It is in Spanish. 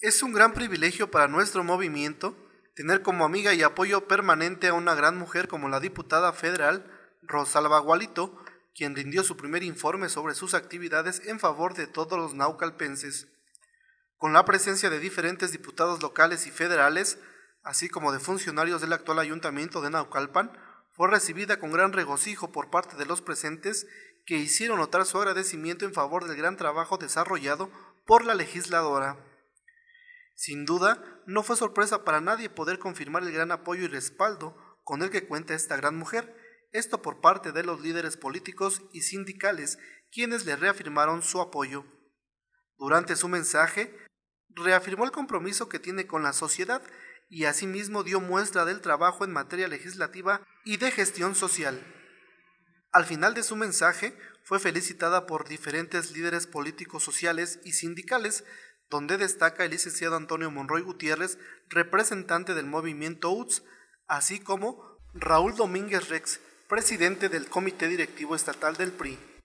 Es un gran privilegio para nuestro movimiento tener como amiga y apoyo permanente a una gran mujer como la diputada federal Rosalba Gualito, quien rindió su primer informe sobre sus actividades en favor de todos los naucalpenses. Con la presencia de diferentes diputados locales y federales, así como de funcionarios del actual ayuntamiento de Naucalpan, fue recibida con gran regocijo por parte de los presentes que hicieron notar su agradecimiento en favor del gran trabajo desarrollado por la legisladora. Sin duda, no fue sorpresa para nadie poder confirmar el gran apoyo y respaldo con el que cuenta esta gran mujer, esto por parte de los líderes políticos y sindicales quienes le reafirmaron su apoyo. Durante su mensaje, reafirmó el compromiso que tiene con la sociedad y asimismo dio muestra del trabajo en materia legislativa y de gestión social. Al final de su mensaje, fue felicitada por diferentes líderes políticos, sociales y sindicales donde destaca el licenciado Antonio Monroy Gutiérrez, representante del movimiento UTS, así como Raúl Domínguez Rex, presidente del Comité Directivo Estatal del PRI.